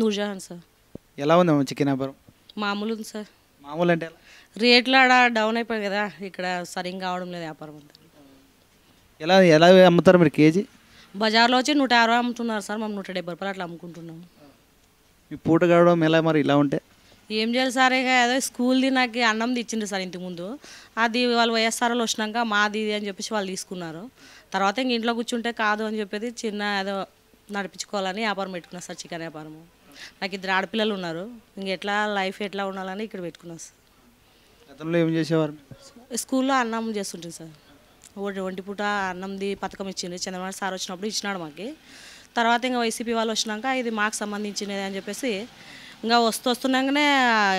నూజహాన్ sir ఎలా ఉంది chicken వ్యాపారం మామూలు ఉంది సార్ మామూలు అంటే రేట్లు ఆడ డౌన్ అయిపోయాయి కదా ఇక్కడ సరిగ్గా కావడం లేదు వ్యాపారం అంతా ఎలా ఎలా అమ్ముతారు మీరు కేజీ బజార్లో వచ్చి నూట అరవై అమ్ముతున్నారు సార్ మేము నూట డెబ్బై రూపాయలు అట్లా అమ్ముకుంటున్నాము మీ పూట గడవడం ఎలా మరి ఇలా ఉంటే ఏం చేయాలి సార్ ఇక ఏదో స్కూల్ది నాకు అన్నం తెచ్చిండ్రు సార్ ఇంతకుముందు అది వాళ్ళు వైఎస్ఆర్లో వచ్చినాక మాది ఇది అని చెప్పేసి వాళ్ళు తీసుకున్నారు తర్వాత ఇంక ఇంట్లో కూర్చుంటే కాదు అని చెప్పేది చిన్న ఏదో నడిపించుకోవాలని వ్యాపారం పెట్టుకున్నారు సార్ చికెన్ వ్యాపారము నాకు ఇద్దరు ఆడపిల్లలు ఉన్నారు ఇంక ఎట్లా లైఫ్ ఎట్లా ఉండాలని ఇక్కడ పెట్టుకున్నాం సార్ చేసేవారు స్కూల్లో అన్నం చేస్తుంటుంది సార్ ఒకటి ఒంటి పూట అన్నంది పథకం ఇచ్చింది చంద్రబాబు సార్ వచ్చినప్పుడు ఇచ్చినాడు మాకు తర్వాత ఇంకా వైసీపీ వాళ్ళు వచ్చినాక ఇది మాకు సంబంధించినది అని చెప్పేసి ఇంకా వస్తూ వస్తున్నాకనే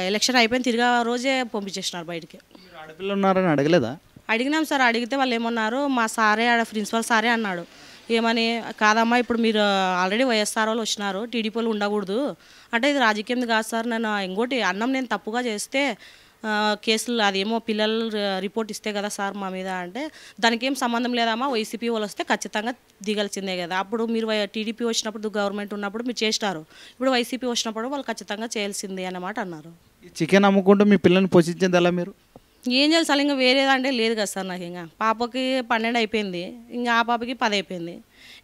ఎలక్షన్ అయిపోయిన తిరిగా రోజే పంపించేసినారు బయటికి ఆడపిల్లలు ఉన్నారని అడగలేదా అడిగినాం సార్ అడిగితే వాళ్ళు ఏమన్నారు మా సారే ఆడ ప్రిన్సిపల్ సారే అన్నాడు ఏమని కాదమ్మా ఇప్పుడు మీరు ఆల్రెడీ వైఎస్ఆర్ వాళ్ళు వచ్చినారు టీడీపీలు ఉండకూడదు అంటే ఇది రాజకీయం కాదు సార్ నేను ఇంకోటి అన్నం నేను తప్పుగా చేస్తే కేసులు అదేమో పిల్లలు రిపోర్ట్ ఇస్తే కదా సార్ మా మీద అంటే దానికి ఏం సంబంధం లేదమ్మా వైసీపీ వాళ్ళు వస్తే ఖచ్చితంగా దిగాల్సిందే కదా అప్పుడు మీరు టీడీపీ వచ్చినప్పుడు గవర్నమెంట్ ఉన్నప్పుడు మీరు చేసినారు ఇప్పుడు వైసీపీ వచ్చినప్పుడు వాళ్ళు ఖచ్చితంగా చేయాల్సిందే అన్నమాట అన్నారు చికెన్ అమ్ముకుంటూ మీ పిల్లల్ని పోషించింది ఎలా మీరు ఏం చేయాలి ఇంకా వేరే అంటే లేదు కదా సార్ నాకు ఇంకా పాపకి పన్నెండు అయిపోయింది ఇంకా ఆ పాపకి పది అయిపోయింది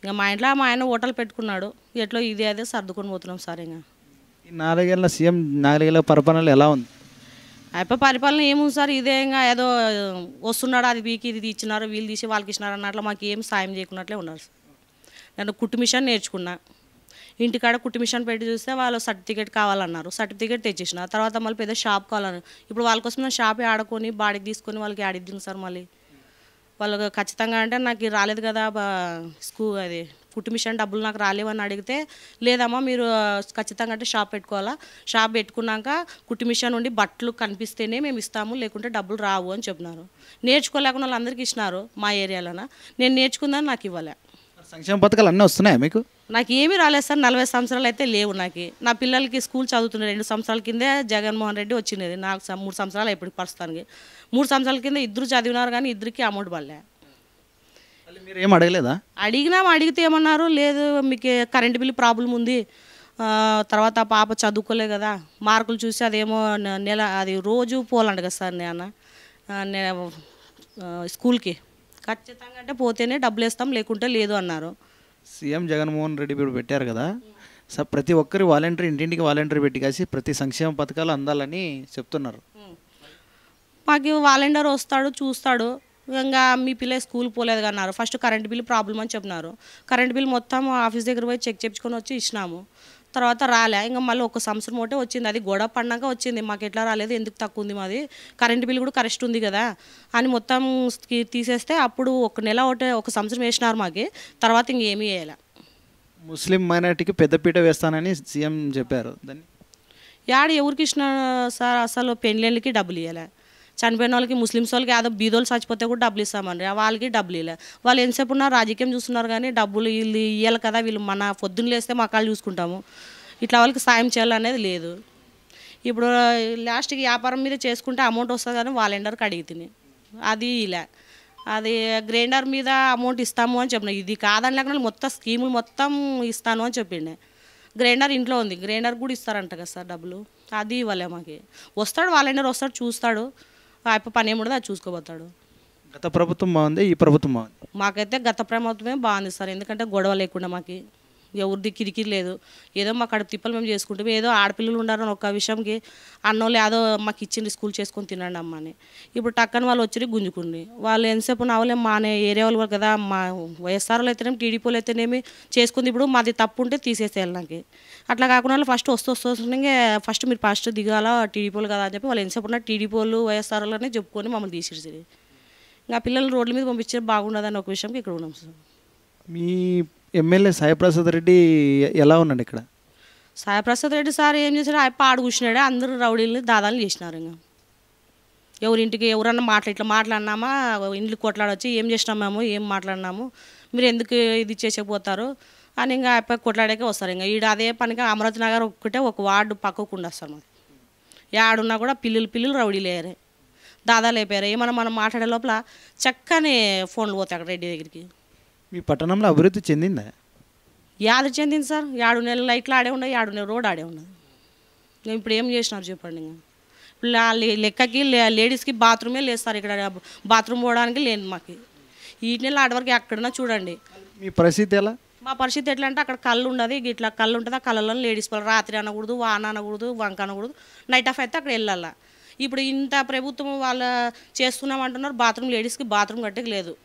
ఇంకా మా ఇంట్లో మా ఆయన హోటల్ పెట్టుకున్నాడు ఎట్లో ఇది అదే సర్దుకొని పోతున్నాం సార్ ఇంకా నాలుగేళ్ళ సీఎం నాలుగేళ్ళ పరిపాలన ఎలా ఉంది అయిపోయి పరిపాలన ఏముంది సార్ ఇదే ఇంకా ఏదో వస్తున్నాడు అది వీకి ఇది ఇచ్చినారు వీళ్ళు తీసి వాళ్ళకి ఇచ్చినారు అన్నట్లు మాకు ఏం సాయం చేయకున్నట్లే ఉన్నారు నేను కుట్టు మిషన్ నేర్చుకున్నా ఇంటికాడ కుట్టి మిషన్ పెట్టి చూస్తే వాళ్ళు సర్టిఫికేట్ కావాలన్నారు సర్టిఫికేట్ తెచ్చేసిన తర్వాత మళ్ళీ పెద్ద షాప్ కావాలన్నారు ఇప్పుడు వాళ్ళ కోసం షాప్ ఆడుకొని బాడీకి తీసుకొని వాళ్ళకి ఆడిద్దాం సార్ మళ్ళీ వాళ్ళకి ఖచ్చితంగా అంటే నాకు రాలేదు కదా స్కూ అది కుట్టి మిషన్ డబ్బులు నాకు రాలేవని అడిగితే లేదమ్మా మీరు ఖచ్చితంగా అంటే షాప్ పెట్టుకోవాలా షాప్ పెట్టుకున్నాక కుట్టి మిషన్ ఉండి బట్టలు కనిపిస్తేనే మేము ఇస్తాము లేకుంటే డబ్బులు రావు అని చెప్పినారు నేర్చుకోలేకుండా వాళ్ళందరికీ ఇచ్చినారు మా ఏరియాలోన నేను నేర్చుకుందని నాకు ఇవ్వలే సంక్షేమ పథకాలు అన్నీ వస్తున్నాయా మీకు నాకు ఏమీ రాలేదు సార్ నలభై సంవత్సరాలు అయితే లేవు నాకు నా పిల్లలకి స్కూల్ చదువుతున్న రెండు సంవత్సరాల కిందే జగన్మోహన్ రెడ్డి వచ్చినది నాకు మూడు సంవత్సరాలు ఇప్పుడు ప్రస్తుతానికి మూడు సంవత్సరాల కింద ఇద్దరు చదివినారు కానీ ఇద్దరికి అమౌంట్ పడలే మీరు ఏం అడగలేదా అడిగినా అడిగితే ఏమన్నారు లేదు మీకు కరెంటు బిల్ ప్రాబ్లం ఉంది తర్వాత పాప చదువుకోలే కదా మార్కులు చూసి అదేమో నెల అది రోజు పోలండి కదా సార్ నేను స్కూల్కి ఖచ్చితంగా అంటే పోతేనే డబ్బులు ఇస్తాం లేకుంటే లేదు అన్నారు సీఎం జగన్మోహన్ రెడ్డి ఇప్పుడు పెట్టారు కదా సార్ ప్రతి ఒక్కరి వాలంటీర్ ఇంటింటికి వాలంటీర్ పెట్టి కాసి ప్రతి సంక్షేమ పథకాలు అందాలని చెప్తున్నారు మాకు వాలంటీర్ వస్తాడు చూస్తాడు ఇంకా మీ పిల్ల స్కూల్ పోలేదు అన్నారు ఫస్ట్ కరెంట్ బిల్ ప్రాబ్లం అని చెప్పినారు కరెంట్ బిల్ మొత్తం ఆఫీస్ దగ్గర పోయి చెక్ చేయించుకొని వచ్చి ఇచ్చినాము తర్వాత రాలే ఇంకా మళ్ళీ ఒక సంవత్సరం ఒకటే వచ్చింది అది గొడవ పడినాక వచ్చింది మాకు ఎట్లా రాలేదు ఎందుకు తక్కువ ఉంది మాది కరెంట్ బిల్ కూడా కరెక్ట్ ఉంది కదా అని మొత్తం తీసేస్తే అప్పుడు ఒక నెల ఒకటే ఒక సంవత్సరం వేసినారు మాకు తర్వాత ఇంకేమీ వేయలే ముస్లిం మైనార్టీకి పెద్దపీట వేస్తానని సీఎం చెప్పారు దాన్ని యాడ ఎవరికి ఇచ్చిన సార్ అసలు పెళ్ళిళ్ళకి డబ్బులు ఇవ్వలే చనిపోయిన వాళ్ళకి ముస్లిమ్స్ వాళ్ళకి ఏదో బీదోలు చచ్చిపోతే కూడా డబ్బులు ఇస్తామని వాళ్ళకి డబ్బులు ఇలా వాళ్ళు ఎంతసేపు ఉన్నారు రాజకీయం చూస్తున్నారు కానీ డబ్బులు వీళ్ళు ఇవ్వాలి కదా వీళ్ళు మన పొద్దున్న లేస్తే మా కాళ్ళు చూసుకుంటాము ఇట్లా వాళ్ళకి సాయం చేయాలనేది లేదు ఇప్పుడు లాస్ట్కి వ్యాపారం మీద చేసుకుంటే అమౌంట్ వస్తుంది కానీ వాలంటీర్కి అడిగి తిని అది ఇలా అది గ్రైండర్ మీద అమౌంట్ ఇస్తాము అని చెప్పిన ఇది కాదని లేకుండా మొత్తం స్కీములు మొత్తం ఇస్తాను అని చెప్పిండే గ్రైండర్ ఇంట్లో ఉంది గ్రైండర్ కూడా ఇస్తారంట కదా సార్ డబ్బులు అది ఇవ్వలే మాకు వస్తాడు ఎండర్ వస్తాడు చూస్తాడు ఆ పని ఉండదు అది చూసుకోబోతాడు గత ప్రభుత్వం బాగుంది ఈ ప్రభుత్వం బాగుంది మాకైతే గత ప్రభుత్వమే బాగుంది సార్ ఎందుకంటే గొడవ లేకుండా మాకు ఎవరిది కిరికిరి లేదు ఏదో మా కడుపు తిప్పలు మేము చేసుకుంటాం ఏదో ఆడపిల్లలు ఉండాలని ఒక విషయంకి అన్నోళ్ళు ఏదో మాకు ఇచ్చింది స్కూల్ చేసుకొని తినండి అమ్మ అని ఇప్పుడు టక్కన వాళ్ళు వచ్చి గుంజుకుండి వాళ్ళు ఎంతసేపు నావలే మా ఏరియా వాళ్ళు కదా మా వైఎస్ఆర్లు అయితేనేమి టీడీపీలు అయితేనేమి చేసుకుంది ఇప్పుడు మాది తప్పు ఉంటే తీసేసేయాలి నాకు అట్లా కాకుండా వాళ్ళు ఫస్ట్ వస్తూ వస్తూ ఫస్ట్ మీరు ఫస్ట్ దిగాల టీడీపీలు కదా అని చెప్పి వాళ్ళు ఎంతసేపు ఉన్న టీడీపీ వాళ్ళు వైఎస్ఆర్ చెప్పుకొని మమ్మల్ని తీసేసి ఇంకా పిల్లలు రోడ్ల మీద పంపించడం బాగుండదని ఒక విషయంకి ఇక్కడ ఉన్నాం సార్ మీ ఎమ్మెల్యే సాయిప్రసాద్ రెడ్డి ఎలా ఉన్నాడు ఇక్కడ సాయిప్రసాద్ రెడ్డి సార్ ఏం చేశారు ఆయన పాడు కూర్చున్నాడు అందరూ రౌడీలు దాదాలు చేసినారు ఇంకా ఎవరింటికి ఎవరన్నా మాట్లా ఇట్లా మాట్లాడినామా ఇండ్లు కొట్లాడొచ్చి ఏం చేసినాం మేము ఏం మాట్లాడినాము మీరు ఎందుకు ఇది చేసేపోతారు అని ఇంకా అయిపోయి కొట్లాడాకే వస్తారు ఇంకా ఈడు అదే పనిగా అమరావతి నగర్ ఒక్కటే ఒక వార్డు పక్కకుండా వస్తారు మాకు ఏడున్నా కూడా పిల్లులు పిల్లలు రౌడీలు అయ్యారు దాదాలు అయిపోయారు ఏమన్నా మనం మాట్లాడే లోపల చక్కని ఫోన్లు పోతాయి అక్కడ రెడ్డి దగ్గరికి మీ పట్టణంలో అభివృద్ధి చెందిందా యాద చెందింది సార్ ఏడు నెలలు లైట్లు ఆడే ఉన్నాయి ఏడు నెలలు రోడ్ ఆడే ఉన్నది నేను ఇప్పుడు ఏం చేసినారు చెప్పండి ఇప్పుడు లెక్కకి లేడీస్కి బాత్రూమే లేదు సార్ ఇక్కడ బాత్రూమ్ పోవడానికి లేదు మాకు ఈ నెల ఆడవరకు ఎక్కడన్నా చూడండి మీ పరిస్థితి ఎలా మా పరిస్థితి ఎట్లా అంటే అక్కడ కళ్ళు ఉండదు ఇట్లా కళ్ళు ఉంటుంది ఆ కళ్ళలో లేడీస్ పిల్లలు రాత్రి అనకూడదు వాన అనకూడదు వంక అనకూడదు నైట్ ఆఫ్ అయితే అక్కడ వెళ్ళాల ఇప్పుడు ఇంత ప్రభుత్వం వాళ్ళు చేస్తున్నామంటున్నారు బాత్రూమ్ లేడీస్కి బాత్రూమ్ కట్టక లేదు